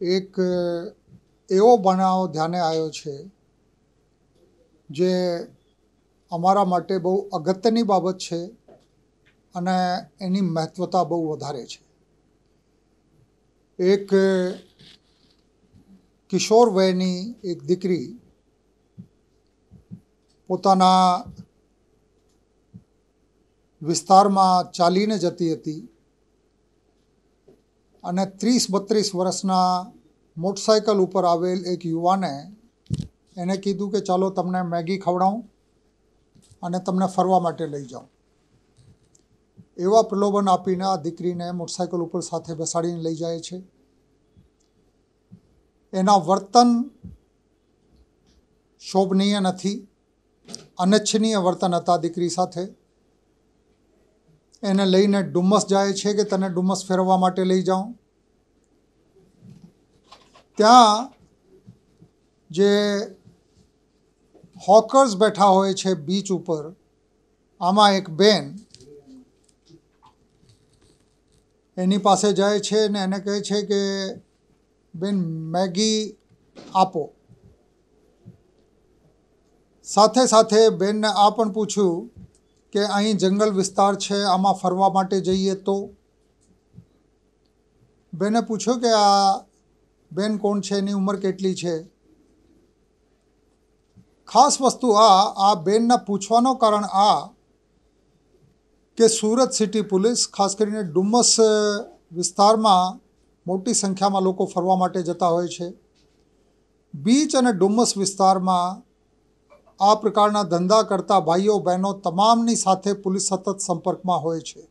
એક એવો બનાવ ધ્યાને આવ્યો છે જે અમારા માટે બહુ અગત્યની બાબત છે અને એની મહત્વતા બહુ વધારે છે એક કિશોર વયની એક દીકરી પોતાના વિસ્તારમાં ચાલીને જતી હતી અને ત્રીસ બત્રીસ વર્ષના મોટરસાયકલ ઉપર આવેલ એક યુવાને એને કીધું કે ચાલો તમને મેગી ખવડાવું અને તમને ફરવા માટે લઈ જાઉં એવા પ્રલોભન આપીને આ દીકરીને મોટરસાયકલ ઉપર સાથે બેસાડીને લઈ જાય છે એના વર્તન શોભનીય નથી અનિચ્છનીય વર્તન હતા દીકરી સાથે એને લઈને ડુમ્મસ જાય છે કે તને ડુમ્મસ ફેરવવા માટે લઈ જાઉં ત્યાં જે હોકર્સ બેઠા હોય છે બીચ ઉપર આમાં એક બેન એની પાસે જાય છે ને એને કહે છે કે બેન મેગી આપો સાથે સાથે બેનને આ પણ પૂછ્યું કે અહીં જંગલ વિસ્તાર છે આમાં ફરવા માટે જઈએ તો બેને પૂછ્યું કે આ બેન કોણ છે એની ઉંમર કેટલી છે ખાસ વસ્તુ આ આ બેનના પૂછવાનો કારણ આ કે સુરત સિટી પોલીસ ખાસ કરીને ડુમ્મસ વિસ્તારમાં મોટી સંખ્યામાં લોકો ફરવા માટે જતા હોય છે બીચ અને ડુમ્મસ વિસ્તારમાં આ પ્રકારના ધંધા કરતા ભાઈઓ બહેનો તમામની સાથે પોલીસ સતત સંપર્કમાં હોય છે